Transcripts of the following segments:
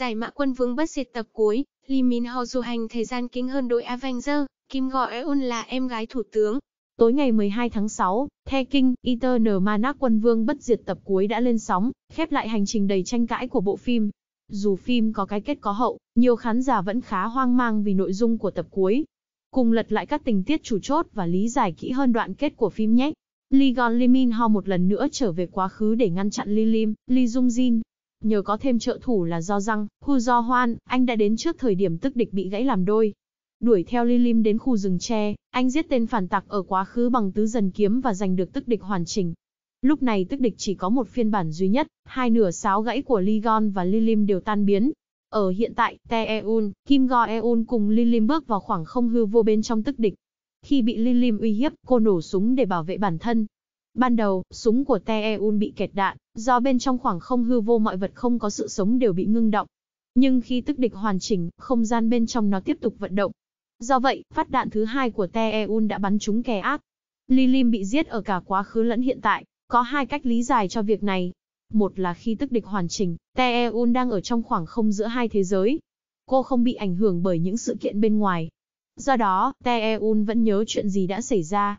Giải mã quân vương bất diệt tập cuối, Lee Min Ho du hành thời gian kính hơn đội Avenger, Kim gọi Eun là em gái thủ tướng. Tối ngày 12 tháng 6, The King, Eternal Monarch quân vương bất diệt tập cuối đã lên sóng, khép lại hành trình đầy tranh cãi của bộ phim. Dù phim có cái kết có hậu, nhiều khán giả vẫn khá hoang mang vì nội dung của tập cuối. Cùng lật lại các tình tiết chủ chốt và lý giải kỹ hơn đoạn kết của phim nhé. Lee Gon Lee Min Ho một lần nữa trở về quá khứ để ngăn chặn Lee Lim, Lee Jung Jin, Nhờ có thêm trợ thủ là do răng, Hu Do Hoan, anh đã đến trước thời điểm tức địch bị gãy làm đôi. Đuổi theo Li Lim đến khu rừng tre, anh giết tên phản tặc ở quá khứ bằng tứ dần kiếm và giành được tức địch hoàn chỉnh. Lúc này tức địch chỉ có một phiên bản duy nhất, hai nửa sáo gãy của Ligon và Lilim đều tan biến. Ở hiện tại, Teeun, Kim Go Eun cùng Lilim bước vào khoảng không hư vô bên trong tức địch. Khi bị Lilim uy hiếp, cô nổ súng để bảo vệ bản thân, Ban đầu, súng của Teun bị kẹt đạn, do bên trong khoảng không hư vô mọi vật không có sự sống đều bị ngưng động. Nhưng khi tức địch hoàn chỉnh, không gian bên trong nó tiếp tục vận động. Do vậy, phát đạn thứ hai của Teun đã bắn trúng kẻ ác. Lilim bị giết ở cả quá khứ lẫn hiện tại, có hai cách lý giải cho việc này. Một là khi tức địch hoàn chỉnh, Teun đang ở trong khoảng không giữa hai thế giới. Cô không bị ảnh hưởng bởi những sự kiện bên ngoài. Do đó, Teun vẫn nhớ chuyện gì đã xảy ra,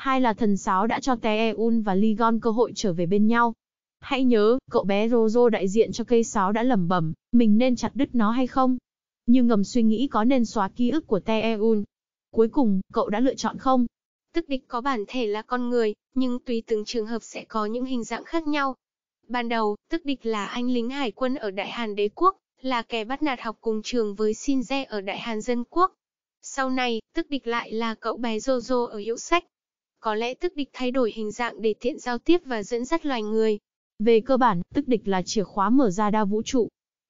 Hai là thần sáo đã cho Teun và Ligon cơ hội trở về bên nhau. Hãy nhớ, cậu bé Rozo đại diện cho cây sáo đã lẩm bẩm, mình nên chặt đứt nó hay không? Như ngầm suy nghĩ có nên xóa ký ức của Teun. Cuối cùng, cậu đã lựa chọn không? Tức địch có bản thể là con người, nhưng tùy từng trường hợp sẽ có những hình dạng khác nhau. Ban đầu, tức địch là anh lính hải quân ở Đại Hàn Đế Quốc, là kẻ bắt nạt học cùng trường với Shinze ở Đại Hàn Dân Quốc. Sau này, tức địch lại là cậu bé Jojo ở hiệu sách, có lẽ tức địch thay đổi hình dạng để tiện giao tiếp và dẫn dắt loài người. Về cơ bản, tức địch là chìa khóa mở ra đa vũ trụ.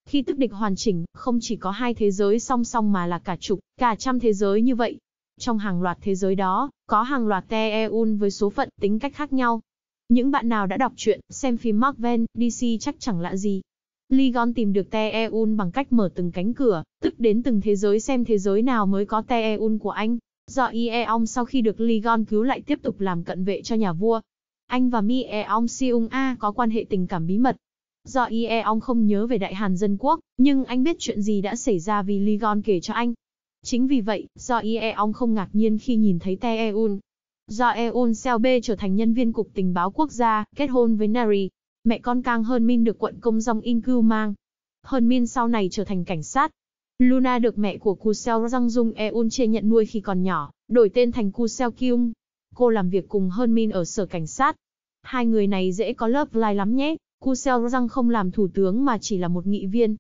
Khi tức địch hoàn chỉnh, không chỉ có hai thế giới song song mà là cả chục, cả trăm thế giới như vậy. Trong hàng loạt thế giới đó, có hàng loạt Teun với số phận tính cách khác nhau. Những bạn nào đã đọc truyện, xem phim Mark Van, DC chắc chẳng lạ gì. Ligon tìm được Teun bằng cách mở từng cánh cửa, tức đến từng thế giới xem thế giới nào mới có Teun của anh. Do Ieong sau khi được Lee Gon cứu lại tiếp tục làm cận vệ cho nhà vua. Anh và Mi Eong Siung A có quan hệ tình cảm bí mật. Do Ieong không nhớ về Đại Hàn Dân Quốc, nhưng anh biết chuyện gì đã xảy ra vì Lee Gon kể cho anh. Chính vì vậy, do Ieong không ngạc nhiên khi nhìn thấy Tae Eun. Do Eun Seo B trở thành nhân viên Cục Tình báo Quốc gia, kết hôn với Nari. Mẹ con Kang Hơn Min được quận công dòng In Cưu mang. Hơn Min sau này trở thành cảnh sát, Luna được mẹ của Kuseo Răng Dung Eun chê nhận nuôi khi còn nhỏ, đổi tên thành Kuseo Kyung. Cô làm việc cùng Hơn Min ở sở cảnh sát. Hai người này dễ có lớp lai lắm nhé. Kuseo Răng không làm thủ tướng mà chỉ là một nghị viên.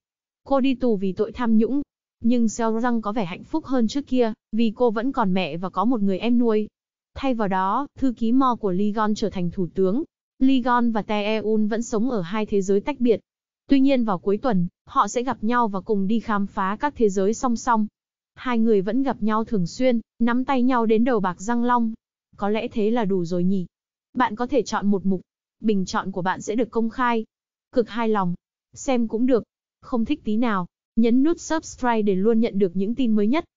Cô đi tù vì tội tham nhũng. Nhưng Seo Răng có vẻ hạnh phúc hơn trước kia, vì cô vẫn còn mẹ và có một người em nuôi. Thay vào đó, thư ký Mo của Ligon trở thành thủ tướng. Ligon và Tae Eun vẫn sống ở hai thế giới tách biệt. Tuy nhiên vào cuối tuần, họ sẽ gặp nhau và cùng đi khám phá các thế giới song song. Hai người vẫn gặp nhau thường xuyên, nắm tay nhau đến đầu bạc răng long. Có lẽ thế là đủ rồi nhỉ? Bạn có thể chọn một mục. Bình chọn của bạn sẽ được công khai. Cực hài lòng. Xem cũng được. Không thích tí nào. Nhấn nút subscribe để luôn nhận được những tin mới nhất.